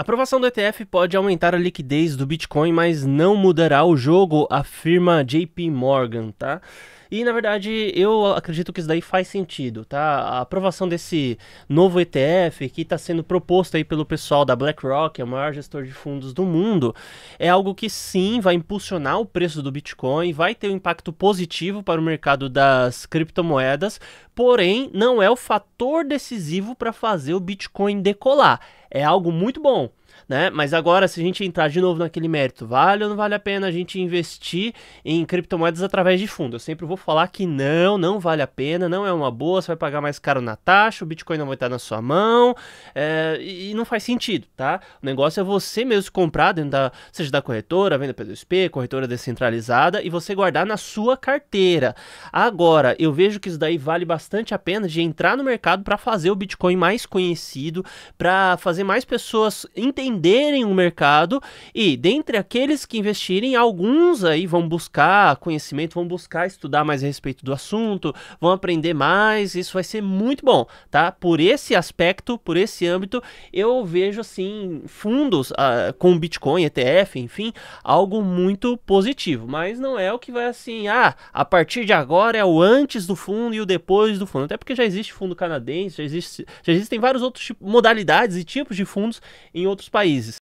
A aprovação do ETF pode aumentar a liquidez do Bitcoin, mas não mudará o jogo, afirma JP Morgan, tá? E na verdade, eu acredito que isso daí faz sentido, tá? A aprovação desse novo ETF que está sendo proposto aí pelo pessoal da BlackRock, é o maior gestor de fundos do mundo, é algo que sim vai impulsionar o preço do Bitcoin, vai ter um impacto positivo para o mercado das criptomoedas, porém não é o fator decisivo para fazer o Bitcoin decolar. É algo muito bom, né? Mas agora, se a gente entrar de novo naquele mérito, vale ou não vale a pena a gente investir em criptomoedas através de fundo? Eu sempre vou falar que não, não vale a pena, não é uma boa, você vai pagar mais caro na taxa, o Bitcoin não vai estar na sua mão, é, e não faz sentido, tá? O negócio é você mesmo comprar dentro da, seja da corretora, venda P2P, corretora descentralizada, e você guardar na sua carteira. Agora, eu vejo que isso daí vale bastante a pena de entrar no mercado para fazer o Bitcoin mais conhecido, para fazer mais pessoas entenderem entenderem o mercado e, dentre aqueles que investirem, alguns aí vão buscar conhecimento, vão buscar estudar mais a respeito do assunto, vão aprender mais. Isso vai ser muito bom, tá? Por esse aspecto, por esse âmbito, eu vejo assim fundos uh, com Bitcoin, ETF, enfim, algo muito positivo. Mas não é o que vai assim, ah, a partir de agora é o antes do fundo e o depois do fundo. Até porque já existe fundo canadense, já, existe, já existem vários outros tipos, modalidades e tipos de fundos em outros países.